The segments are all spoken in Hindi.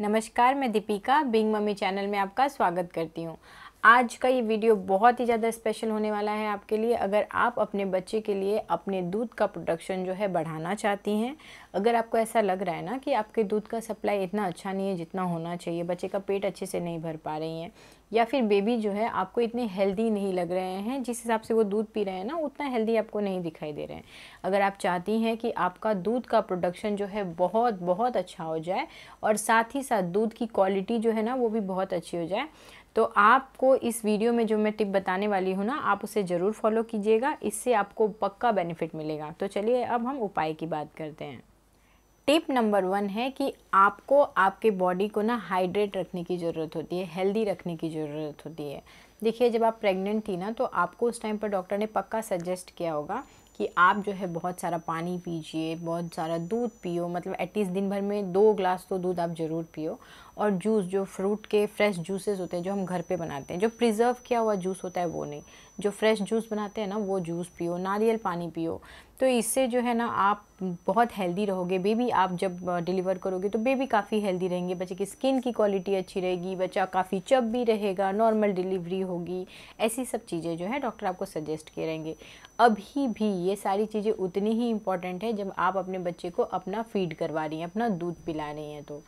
नमस्कार मैं दीपिका बिंग मम्मी चैनल में आपका स्वागत करती हूँ आज का ये वीडियो बहुत ही ज़्यादा स्पेशल होने वाला है आपके लिए अगर आप अपने बच्चे के लिए अपने दूध का प्रोडक्शन जो है बढ़ाना चाहती हैं अगर आपको ऐसा लग रहा है ना कि आपके दूध का सप्लाई इतना अच्छा नहीं है जितना होना चाहिए बच्चे का पेट अच्छे से नहीं भर पा रही हैं या फिर बेबी जो है आपको इतने हेल्दी नहीं लग रहे हैं जिस हिसाब से वो दूध पी रहे हैं ना उतना हेल्दी आपको नहीं दिखाई दे रहे हैं अगर आप चाहती हैं कि आपका दूध का प्रोडक्शन जो है बहुत बहुत अच्छा हो जाए और साथ ही साथ दूध की क्वालिटी जो है ना वो भी बहुत अच्छी हो जाए तो आपको इस वीडियो में जो मैं टिप बताने वाली हूँ ना आप उसे ज़रूर फॉलो कीजिएगा इससे आपको पक्का बेनिफिट मिलेगा तो चलिए अब हम उपाय की बात करते हैं टिप नंबर वन है कि आपको आपके बॉडी को ना हाइड्रेट रखने की ज़रूरत होती है हेल्दी रखने की ज़रूरत होती है देखिए जब आप प्रेग्नेंट थी ना तो आपको उस टाइम पर डॉक्टर ने पक्का सजेस्ट किया होगा कि आप जो है बहुत सारा पानी पीजिए बहुत सारा दूध पियो मतलब एटलीस्ट दिन भर में दो ग्लास तो दूध आप ज़रूर पियो और जूस जो फ्रूट के फ्रेश जूसेस होते हैं जो हम घर पे बनाते हैं जो प्रिजर्व किया हुआ जूस होता है वो नहीं जो फ्रेश जूस बनाते हैं ना वो जूस पियो नारियल पानी पियो तो इससे जो है ना आप बहुत हेल्दी रहोगे बेबी आप जब डिलीवर करोगे तो बेबी काफ़ी हेल्दी रहेंगे बच्चे की स्किन की क्वालिटी अच्छी रहेगी बच्चा काफ़ी चब भी रहेगा नॉर्मल डिलीवरी होगी ऐसी सब चीज़ें जो है डॉक्टर आपको सजेस्ट किए रहेंगे अभी भी ये सारी चीज़ें उतनी ही इम्पॉर्टेंट है जब आप अपने बच्चे को अपना फीड करवा रही हैं अपना दूध पिला रही हैं तो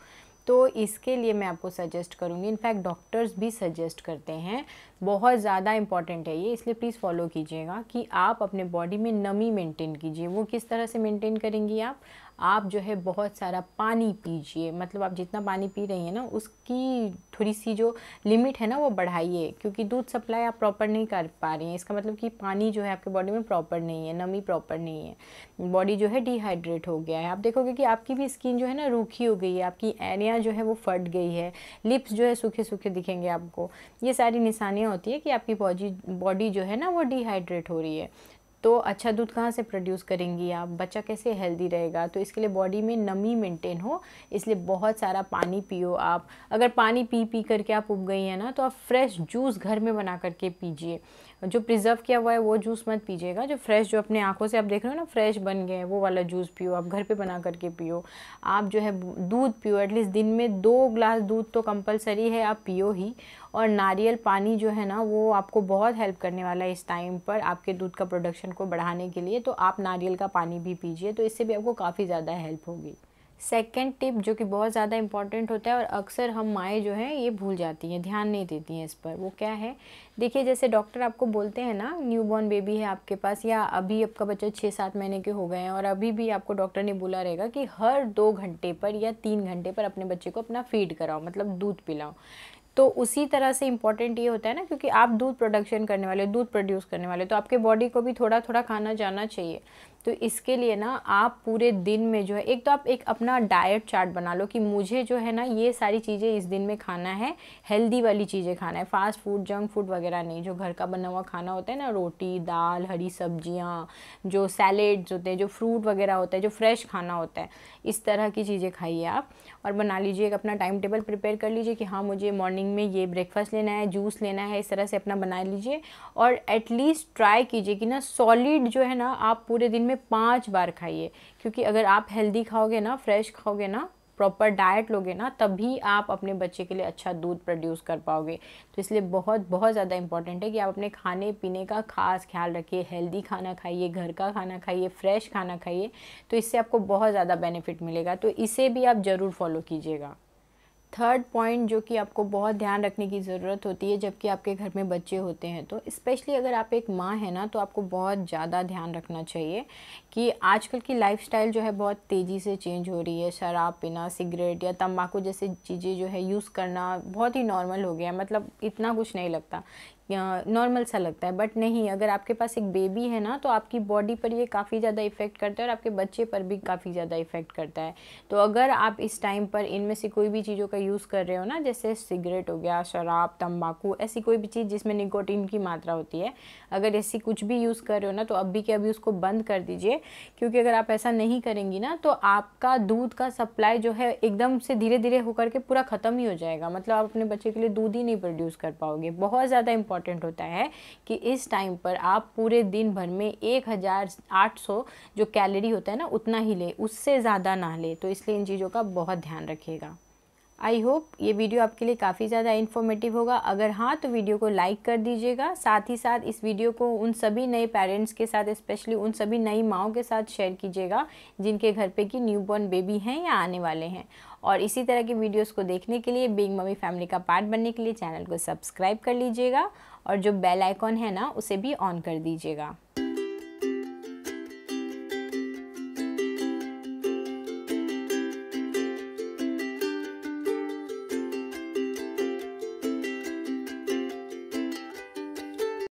तो इसके लिए मैं आपको सजेस्ट करूँगी इनफैक्ट डॉक्टर्स भी सजेस्ट करते हैं बहुत ज़्यादा इंपॉर्टेंट है ये इसलिए प्लीज़ फॉलो कीजिएगा कि आप अपने बॉडी में नमी मेंटेन कीजिए वो किस तरह से मेंटेन करेंगी आप आप जो है बहुत सारा पानी पीजिए मतलब आप जितना पानी पी रही हैं ना उसकी थोड़ी सी जो लिमिट है ना वो बढ़ाइए क्योंकि दूध सप्लाई आप प्रॉपर नहीं कर पा रही हैं इसका मतलब कि पानी जो है आपके बॉडी में प्रॉपर नहीं है नमी प्रॉपर नहीं है बॉडी जो है डिहाइड्रेट हो गया है आप देखोगे कि आपकी भी स्किन जो है ना रूखी हो गई है आपकी एरिया जो है वो फट गई है लिप्स जो है सूखे सूखे दिखेंगे आपको ये सारी निशानियाँ होती है कि आपकी बॉडी बॉडी जो है ना वो डिहाइड्रेट हो रही है तो अच्छा दूध कहाँ से प्रोड्यूस करेंगी आप बच्चा कैसे हेल्दी रहेगा तो इसके लिए बॉडी में नमी मेंटेन हो इसलिए बहुत सारा पानी पियो आप अगर पानी पी पी करके आप उब गई हैं ना तो आप फ्रेश जूस घर में बना करके पीजिए जो प्रिजर्व किया हुआ है वो जूस मत पीजिएगा जो फ्रेश जो अपने आँखों से आप देख रहे हो ना फ्रेश बन गए हैं वो वाला जूस पियो आप घर पे बना करके पियो आप जो है दूध पियो एटलीस्ट दिन में दो ग्लास दूध तो कंपलसरी है आप पियो ही और नारियल पानी जो है ना वो आपको बहुत हेल्प करने वाला है इस टाइम पर आपके दूध का प्रोडक्शन को बढ़ाने के लिए तो आप नारियल का पानी भी पीजिए तो इससे भी आपको काफ़ी ज़्यादा हेल्प होगी सेकेंड टिप जो कि बहुत ज़्यादा इंपॉर्टेंट होता है और अक्सर हम माएँ जो हैं ये भूल जाती हैं ध्यान नहीं देती हैं इस पर वो क्या है देखिए जैसे डॉक्टर आपको बोलते हैं ना न्यू बॉर्न बेबी है आपके पास या अभी आपका बच्चा छः सात महीने के हो गए हैं और अभी भी आपको डॉक्टर ने बोला रहेगा कि हर दो घंटे पर या तीन घंटे पर अपने बच्चे को अपना फीड कराओ मतलब दूध पिलाओ तो उसी तरह से इम्पॉर्टेंट ये होता है ना क्योंकि आप दूध प्रोडक्शन करने वाले दूध प्रोड्यूस करने वाले तो आपके बॉडी को भी थोड़ा थोड़ा खाना जाना चाहिए तो इसके लिए ना आप पूरे दिन में जो है एक तो आप एक अपना डाइट चार्ट बना लो कि मुझे जो है ना ये सारी चीज़ें इस दिन में खाना है हेल्दी वाली चीज़ें खाना है फास्ट फूड जंक फूड वगैरह नहीं जो घर का बना हुआ खाना होता है ना रोटी दाल हरी सब्जियाँ जो सैलेड्स होते हैं जो फ्रूट वगैरह होता है जो फ्रेश खाना होता है इस तरह की चीज़ें खाइए आप और बना लीजिए एक अपना टाइम टेबल प्रिपेयर कर लीजिए कि हाँ मुझे मॉर्निंग में ये ब्रेकफास्ट लेना है जूस लेना है इस तरह से अपना बना लीजिए और एटलीस्ट ट्राई कीजिए कि ना सॉलिड जो है ना आप पूरे दिन में में पाँच बार खाइए क्योंकि अगर आप हेल्दी खाओगे ना फ्रेश खाओगे ना प्रॉपर डाइट लोगे ना तभी आप अपने बच्चे के लिए अच्छा दूध प्रोड्यूस कर पाओगे तो इसलिए बहुत बहुत ज़्यादा इंपॉर्टेंट है कि आप अपने खाने पीने का खास ख्याल रखिए हेल्दी खाना खाइए घर का खाना खाइए फ्रेश खाना खाइए तो इससे आपको बहुत ज़्यादा बेनिफिट मिलेगा तो इसे भी आप ज़रूर फॉलो कीजिएगा थर्ड पॉइंट जो कि आपको बहुत ध्यान रखने की ज़रूरत होती है जबकि आपके घर में बच्चे होते हैं तो स्पेशली अगर आप एक माँ है ना तो आपको बहुत ज़्यादा ध्यान रखना चाहिए कि आजकल की लाइफस्टाइल जो है बहुत तेज़ी से चेंज हो रही है शराब पीना सिगरेट या तम्बाकू जैसी चीज़ें जो है यूज़ करना बहुत ही नॉर्मल हो गया मतलब इतना कुछ नहीं लगता नॉर्मल सा लगता है बट नहीं अगर आपके पास एक बेबी है ना तो आपकी बॉडी पर ये काफ़ी ज़्यादा इफ़ेक्ट करता है और आपके बच्चे पर भी काफ़ी ज़्यादा इफ़ेक्ट करता है तो अगर आप इस टाइम पर इनमें से कोई भी चीज़ों का यूज़ कर रहे हो ना जैसे सिगरेट हो गया शराब तम्बाकू ऐसी कोई भी चीज़ जिसमें निकोटीन की मात्रा होती है अगर ऐसी कुछ भी यूज़ कर रहे हो ना तो अभी के अभी उसको बंद कर दीजिए क्योंकि अगर आप ऐसा नहीं करेंगी ना तो आपका दूध का सप्लाई जो है एकदम से धीरे धीरे होकर के पूरा ख़त्म ही हो जाएगा मतलब आप अपने बच्चे के लिए दूध ही नहीं प्रोड्यूस कर पाओगे बहुत ज़्यादा इम्पॉर्टेंट होता है कि इस टाइम पर आप पूरे दिन भर में एक हज़ार आठ सौ जो कैलोरी होता है ना उतना ही ले उससे ज़्यादा ना ले तो इसलिए इन चीज़ों का बहुत ध्यान रखिएगा आई होप ये वीडियो आपके लिए काफ़ी ज़्यादा इन्फॉर्मेटिव होगा अगर हाँ तो वीडियो को लाइक कर दीजिएगा साथ ही साथ इस वीडियो को उन सभी नए पेरेंट्स के साथ स्पेशली उन सभी नई माओ के साथ शेयर कीजिएगा जिनके घर पे की न्यूबॉर्न बेबी हैं या आने वाले हैं और इसी तरह के वीडियोस को देखने के लिए बिग मम्मी फैमिली का पार्ट बनने के लिए चैनल को सब्सक्राइब कर लीजिएगा और जो बेल आइकॉन है ना उसे भी ऑन कर दीजिएगा